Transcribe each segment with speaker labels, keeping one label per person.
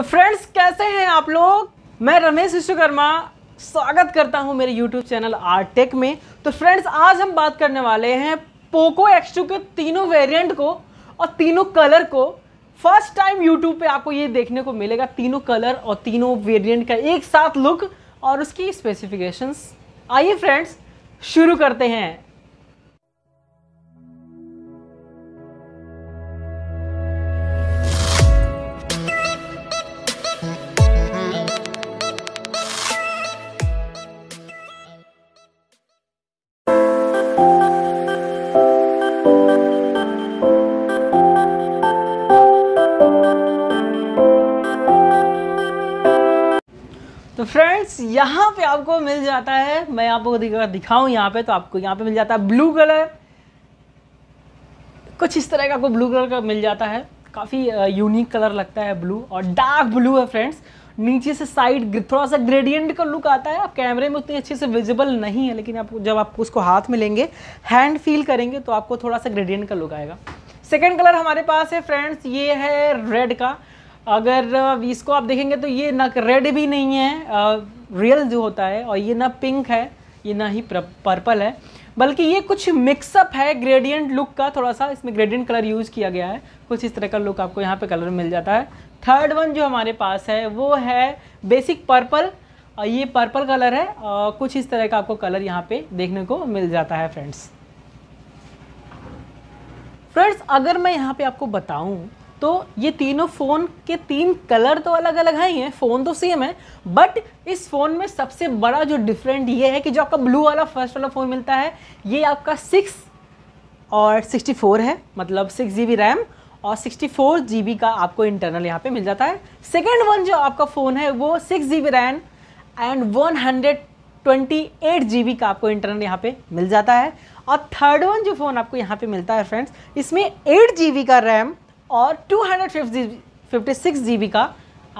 Speaker 1: तो फ्रेंड्स कैसे हैं आप लोग मैं रमेश विश्वकर्मा स्वागत करता हूं मेरे यूट्यूब चैनल आर टेक में तो फ्रेंड्स आज हम बात करने वाले हैं पोको एक्स के तीनों वेरिएंट को और तीनों कलर को फर्स्ट टाइम यूट्यूब पे आपको ये देखने को मिलेगा तीनों कलर और तीनों वेरिएंट का एक साथ लुक और उसकी स्पेसिफिकेशंस आइए फ्रेंड्स शुरू करते हैं तो फ्रेंड्स यहाँ पे आपको मिल जाता है मैं आपको दिखाऊं दिखाऊँ यहाँ पे तो आपको यहाँ पे मिल जाता है ब्लू कलर कुछ इस तरह का आपको ब्लू कलर का मिल जाता है काफ़ी यूनिक कलर लगता है ब्लू और डार्क ब्लू है फ्रेंड्स नीचे से साइड थोड़ा सा ग्रेडियंट का लुक आता है आप कैमरे में उतनी अच्छे से विजिबल नहीं है लेकिन आप जब आप उसको हाथ में लेंगे हैंड फील करेंगे तो आपको थोड़ा सा ग्रेडियंट का लुक आएगा सेकेंड कलर हमारे पास है फ्रेंड्स ये है रेड का अगर वीस को आप देखेंगे तो ये ना रेड भी नहीं है रियल जो होता है और ये ना पिंक है ये ना ही पर्पल है बल्कि ये कुछ मिक्सअप है ग्रेडियंट लुक का थोड़ा सा इसमें ग्रेडियंट कलर यूज़ किया गया है कुछ इस तरह का लुक आपको यहाँ पे कलर मिल जाता है थर्ड वन जो हमारे पास है वो है बेसिक पर्पल ये पर्पल कलर है और कुछ इस तरह का आपको कलर यहाँ पे देखने को मिल जाता है फ्रेंड्स फ्रेंड्स अगर मैं यहाँ पे आपको बताऊँ तो ये तीनों फ़ोन के तीन कलर तो अलग अलग हैं ही हैं फ़ोन तो सेम है बट इस फ़ोन में सबसे बड़ा जो डिफरेंट ये है कि जो आपका ब्लू वाला फर्स्ट वाला फ़ोन मिलता है ये आपका सिक्स और सिक्सटी फोर है मतलब सिक्स जी बी रैम और सिक्सटी फोर जी बी का आपको इंटरनल यहाँ पे मिल जाता है सेकेंड वन जो आपका फ़ोन है वो six G B RAM and one hundred twenty eight G B का आपको इंटरनल यहाँ पे मिल जाता है और थर्ड वन जो फ़ोन आपको यहाँ पे मिलता है फ्रेंड्स इसमें एट जी बी का रैम और टू हंड्रेड का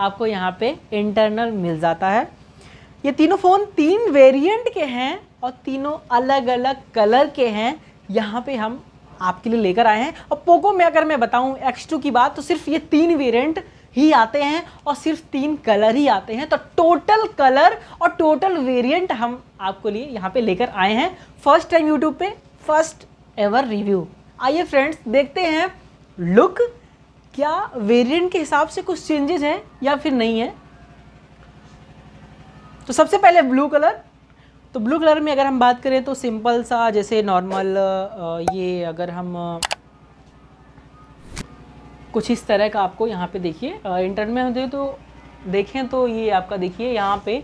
Speaker 1: आपको यहाँ पे इंटरनल मिल जाता है ये तीनों फ़ोन तीन वेरिएंट के हैं और तीनों अलग अलग कलर के हैं यहाँ पे हम आपके लिए लेकर आए हैं और पोको में अगर मैं बताऊँ एक्स टू की बात तो सिर्फ ये तीन वेरिएंट ही आते हैं और सिर्फ तीन कलर ही आते हैं तो टोटल कलर और टोटल वेरिएंट हम आपको लिए यहाँ पे लेकर आए हैं फर्स्ट टाइम यूट्यूब पे फर्स्ट एवर रिव्यू आइए फ्रेंड्स देखते हैं लुक क्या वेरिएंट के हिसाब से कुछ चेंजेज हैं या फिर नहीं है तो सबसे पहले ब्लू कलर तो ब्लू कलर में अगर हम बात करें तो सिंपल सा जैसे नॉर्मल ये अगर हम कुछ इस तरह का आपको यहाँ पे देखिए इंटरनेट में होते तो देखें तो ये आपका देखिए यहाँ पे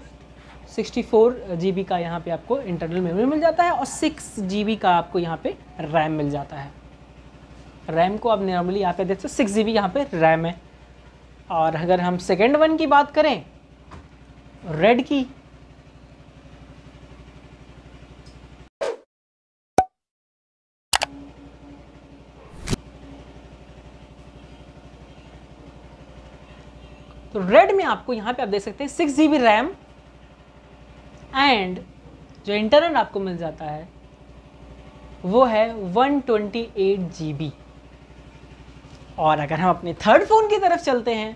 Speaker 1: 64 जीबी का यहाँ पे आपको इंटरनल मेमोरी मिल जाता है और 6 जीबी का आपको यहाँ पे रैम मिल जाता है रैम को आप नॉर्मली यहाँ पे देख सकते सिक्स जी बी यहाँ पर रैम है और अगर हम सेकेंड वन की बात करें रेड की तो रेड में आपको यहाँ पे आप देख सकते हैं six G B RAM and जो इंटरनल आपको मिल जाता है वो है one twenty eight G B और अगर हम अपने थर्ड फ़ोन की तरफ चलते हैं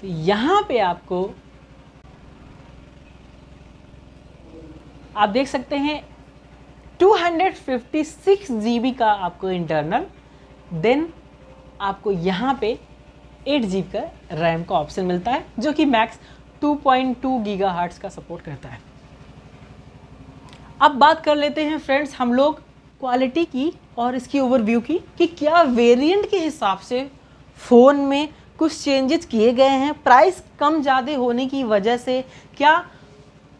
Speaker 1: तो यहाँ पे आपको आप देख सकते हैं 256 जीबी का आपको इंटरनल देन आपको यहाँ पे 8 जीबी का रैम का ऑप्शन मिलता है जो कि मैक्स 2.2 गीगाहर्ट्ज़ का सपोर्ट करता है अब बात कर लेते हैं फ्रेंड्स हम लोग क्वालिटी की और इसकी ओवरव्यू की कि क्या वेरिएंट के हिसाब से फ़ोन में कुछ चेंजेस किए गए हैं प्राइस कम ज़्यादा होने की वजह से क्या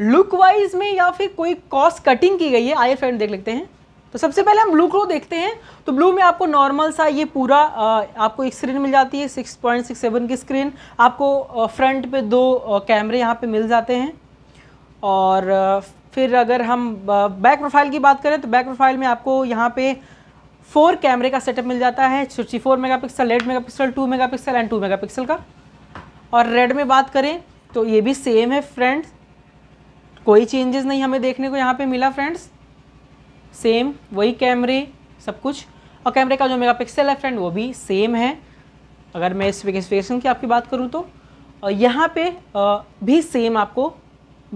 Speaker 1: लुक वाइज में या फिर कोई कॉस्ट कटिंग की गई है आइए फ्रेंड देख लेते हैं तो सबसे पहले हम ब्लू क्लो देखते हैं तो ब्लू में आपको नॉर्मल सा ये पूरा आ, आपको एक स्क्रीन मिल जाती है 6.67 की स्क्रीन आपको फ्रंट पे दो कैमरे यहाँ पे मिल जाते हैं और फिर अगर हम बैक प्रोफाइल की बात करें तो बैक प्रोफाइल में आपको यहाँ पे फोर कैमरे का सेटअप मिल जाता है sixty four mega pixel eight mega pixel two mega pixel and two mega pixel का और रेड में बात करें तो ये भी सेम है फ्रेंड्स कोई चेंजेस नहीं हमें देखने को यहाँ पे मिला फ्रेंड्स सेम वही कैमरे सब कुछ और कैमरे का जो मेगा पिक्सल है फ्रेंड वो भी सेम है अगर मैं स्पेसिफिकेशन की आपकी बात करूँ तो यहाँ पे भी सेम आपको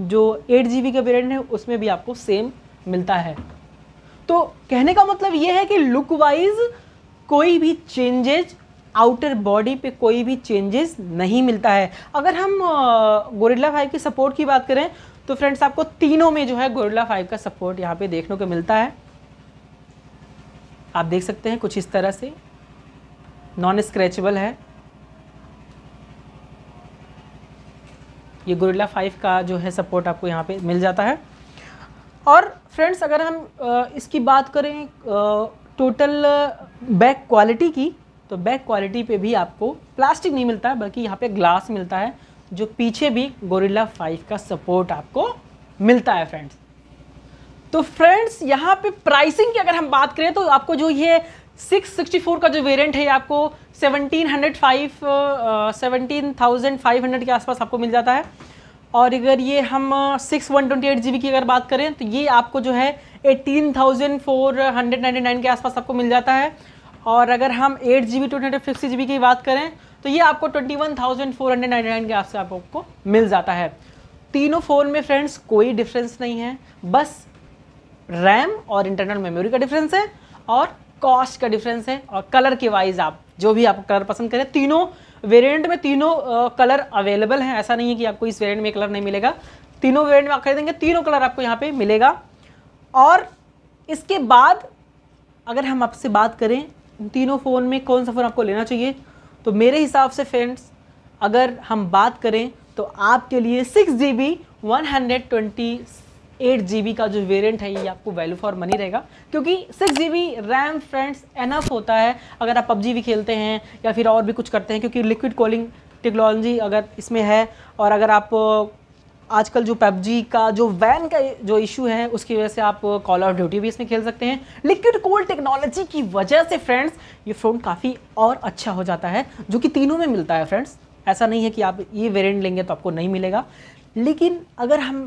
Speaker 1: जो एट जी का वेरियंट है उसमें भी आपको सेम मिलता है तो कहने का मतलब ये है कि लुक वाइज कोई भी चेंजेज आउटर बॉडी पे कोई भी चेंजेस नहीं मिलता है अगर हम गोरिल्ला फाइव की सपोर्ट की बात करें तो फ्रेंड्स आपको तीनों में जो है गोरिल्ला फाइव का सपोर्ट यहाँ पे देखने को मिलता है आप देख सकते हैं कुछ इस तरह से नॉन स्क्रैचेबल है ये गोरिल्ला फाइव का जो है सपोर्ट आपको यहाँ पे मिल जाता है और फ्रेंड्स अगर हम इसकी बात करें टोटल बैक क्वालिटी की तो बैक क्वालिटी पे भी आपको प्लास्टिक नहीं मिलता बल्कि यहाँ पे ग्लास मिलता है जो पीछे भी गोरिल्ला फाइव का सपोर्ट आपको मिलता है फ्रेंड्स तो फ्रेंड्स यहाँ पे प्राइसिंग की अगर हम बात करें तो आपको जो ये सिक्स सिक्सटी फोर का जो वेरियंट है आपको seventeen seventeen hundred five thousand five hundred के आसपास आपको मिल जाता है और अगर ये हम six one twenty eight G B की अगर बात करें तो ये आपको जो है eighteen thousand four hundred ninety nine के आसपास आपको मिल जाता है और अगर हम eight G B two hundred fifty G B की बात करें तो ये आपको twenty one thousand four hundred ninety nine के आसपास आपको मिल जाता है तीनों फ़ोन में फ्रेंड्स कोई डिफरेंस नहीं है बस रैम और इंटरनल मेमोरी का डिफरेंस है और कॉस्ट का डिफरेंस है और कलर के वाइज आप जो भी आपको कलर पसंद करें तीनों वेरिएंट में तीनों कलर अवेलेबल हैं ऐसा नहीं है कि आपको इस वेरिएंट में कलर नहीं मिलेगा तीनों वेरिएंट में आप खरीदेंगे तीनों कलर आपको यहाँ पे मिलेगा और इसके बाद अगर हम आपसे बात करें तीनों फ़ोन में कौन सा फ़ोन आपको लेना चाहिए तो मेरे हिसाब से फ्रेंड्स अगर हम बात करें तो आपके लिए six G B one hundred twenty eight G का जो वेरिएंट है ये आपको वैल्यू फॉर मनी रहेगा क्योंकि six G RAM friends enough होता है अगर आप पबजी भी खेलते हैं या फिर और भी कुछ करते हैं क्योंकि लिक्विड कॉलिंग टेक्नोलॉजी अगर इसमें है और अगर आप आजकल जो पबजी का जो वैन का जो इशू है उसकी वजह से आप कॉल ऑफ ड्यूटी भी इसमें खेल सकते हैं लिक्विड कोल्ड टेक्नोलॉजी की वजह से फ्रेंड्स ये फ़ोन काफ़ी और अच्छा हो जाता है जो कि तीनों में मिलता है फ्रेंड्स ऐसा नहीं है कि आप ये वेरिएंट लेंगे तो आपको नहीं मिलेगा लेकिन अगर हम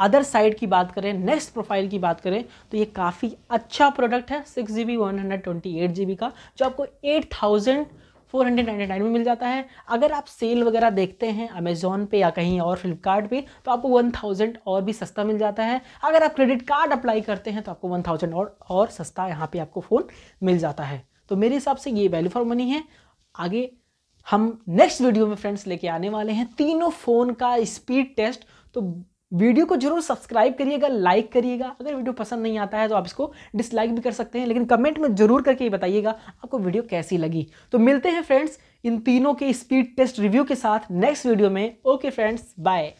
Speaker 1: अदर साइड की बात करें नेक्स्ट प्रोफाइल की बात करें तो ये काफ़ी अच्छा प्रोडक्ट है six G B one hundred twenty eight G B का जो आपको eight thousand four hundred ninety nine में मिल जाता है अगर आप सेल वगैरह देखते हैं अमेजोन पे या कहीं और फ्लिपकार्ट पे तो आपको वन थाउजेंड और भी सस्ता मिल जाता है अगर आप क्रेडिट कार्ड अप्लाई करते हैं तो आपको वन थाउजेंड और और सस्ता यहाँ पे आपको फ़ोन मिल जाता है तो मेरे हिसाब से ये वैल्यू फॉर मनी है आगे हम नेक्स्ट वीडियो में फ्रेंड्स लेके आने वाले हैं तीनों फ़ोन का स्पीड टेस्ट तो वीडियो को जरूर सब्सक्राइब करिएगा लाइक करिएगा अगर वीडियो पसंद नहीं आता है तो आप इसको डिसलाइक भी कर सकते हैं लेकिन कमेंट में जरूर करके बताइएगा आपको वीडियो कैसी लगी तो मिलते हैं फ्रेंड्स इन तीनों के स्पीड टेस्ट रिव्यू के साथ नेक्स्ट वीडियो में ओके फ्रेंड्स बाय